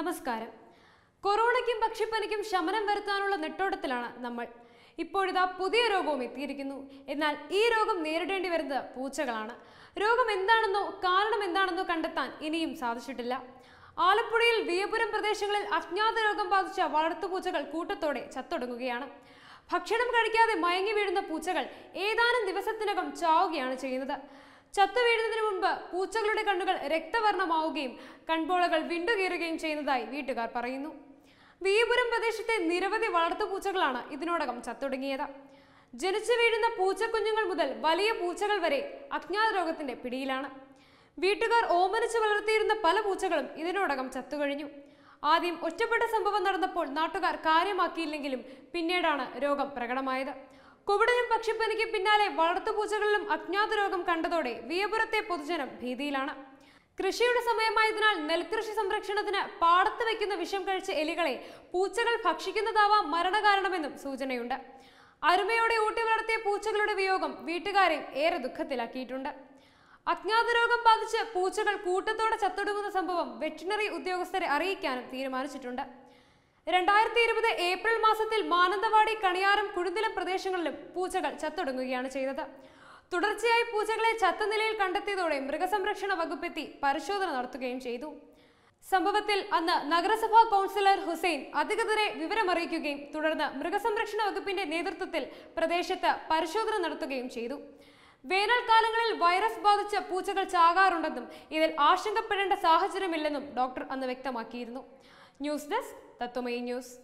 നമസ്കാരം കൊറോണയ്ക്കും പക്ഷിപ്പനിക്കും ശമനം വരുത്താനുള്ള നെട്ടോട്ടത്തിലാണ് നമ്മൾ ഇപ്പോഴിതാ പുതിയ രോഗവും എത്തിയിരിക്കുന്നു എന്നാൽ ഈ രോഗം നേരിടേണ്ടി വരുന്നത് പൂച്ചകളാണ് രോഗം എന്താണെന്നോ കാരണം എന്താണെന്നോ കണ്ടെത്താൻ ഇനിയും സാധിച്ചിട്ടില്ല ആലപ്പുഴയിൽ വിയപുരം പ്രദേശങ്ങളിൽ അജ്ഞാത രോഗം ബാധിച്ച വളർത്തുപൂച്ചകൾ കൂട്ടത്തോടെ ചത്തൊടുങ്ങുകയാണ് ഭക്ഷണം കഴിക്കാതെ മയങ്ങി വീഴുന്ന പൂച്ചകൾ ഏതാനും ദിവസത്തിനകം ചാവുകയാണ് ചെയ്യുന്നത് വീഴുന്നതിന് മുമ്പ് പൂച്ചകളുടെ കണ്ണുകൾ രക്തവർണമാവുകയും കൺപോളകൾ വിണ്ടുകീറുകയും ചെയ്യുന്നതായി വീട്ടുകാർ പറയുന്നു വീപുരം പ്രദേശത്തെ നിരവധി വളർത്തുപൂച്ചകളാണ് ഇതിനോടകം ചത്തുടങ്ങിയത് ജനിച്ചു വീഴുന്ന പൂച്ചക്കുഞ്ഞുങ്ങൾ മുതൽ വലിയ പൂച്ചകൾ വരെ അജ്ഞാത രോഗത്തിന്റെ പിടിയിലാണ് വീട്ടുകാർ ഓമനിച്ചു വളർത്തിയിരുന്ന പല പൂച്ചകളും ഇതിനോടകം ചത്തുകഴിഞ്ഞു ആദ്യം ഒറ്റപ്പെട്ട സംഭവം നടന്നപ്പോൾ നാട്ടുകാർ കാര്യമാക്കിയില്ലെങ്കിലും പിന്നീടാണ് രോഗം പ്രകടമായത് കുവിടനും പക്ഷിപ്പനിക്ക് പിന്നാലെ വളർത്തുപൂച്ചകളിലും അജ്ഞാത രോഗം കണ്ടതോടെ വിയപുരത്തെ പൊതുജനം ഭീതിയിലാണ് കൃഷിയുടെ സമയമായതിനാൽ നെൽകൃഷി സംരക്ഷണത്തിന് പാടത്ത് വയ്ക്കുന്ന വിഷം കഴിച്ച എലികളെ പൂച്ചകൾ ഭക്ഷിക്കുന്നതാവാം മരണകാരണമെന്നും സൂചനയുണ്ട് അരുമയോടെ ഊട്ടി വളർത്തിയ പൂച്ചകളുടെ വിയോഗം വീട്ടുകാരെ ഏറെ ദുഃഖത്തിലാക്കിയിട്ടുണ്ട് അജ്ഞാത രോഗം ബാധിച്ച് പൂച്ചകൾ കൂട്ടത്തോടെ ചത്തൊടുങ്ങുന്ന സംഭവം വെറ്റിനറി ഉദ്യോഗസ്ഥരെ അറിയിക്കാനും തീരുമാനിച്ചിട്ടുണ്ട് രണ്ടായിരത്തി ഇരുപത് ഏപ്രിൽ മാസത്തിൽ മാനന്തവാടി കണിയാറും കുഴുന്നിലം പ്രദേശങ്ങളിലും പൂച്ചകൾ ചത്തൊടുങ്ങുകയാണ് ചെയ്തത് തുടർച്ചയായി പൂച്ചകളെ ചത്ത നിലയിൽ കണ്ടെത്തിയതോടെ മൃഗസംരക്ഷണ വകുപ്പെത്തി പരിശോധന നടത്തുകയും ചെയ്തു സംഭവത്തിൽ അന്ന് നഗരസഭാ കൗൺസിലർ ഹുസൈൻ അധികൃതരെ വിവരമറിയിക്കുകയും തുടർന്ന് മൃഗസംരക്ഷണ വകുപ്പിന്റെ നേതൃത്വത്തിൽ പ്രദേശത്ത് പരിശോധന നടത്തുകയും ചെയ്തു വേനൽക്കാലങ്ങളിൽ വൈറസ് ബാധിച്ച പൂച്ചകൾ ചാകാറുണ്ടെന്നും ഇതിൽ ആശങ്കപ്പെടേണ്ട സാഹചര്യമില്ലെന്നും ഡോക്ടർ അന്ന് വ്യക്തമാക്കിയിരുന്നു ന്യൂസ് ഡെസ്ക് തത്വമയി ന്യൂസ്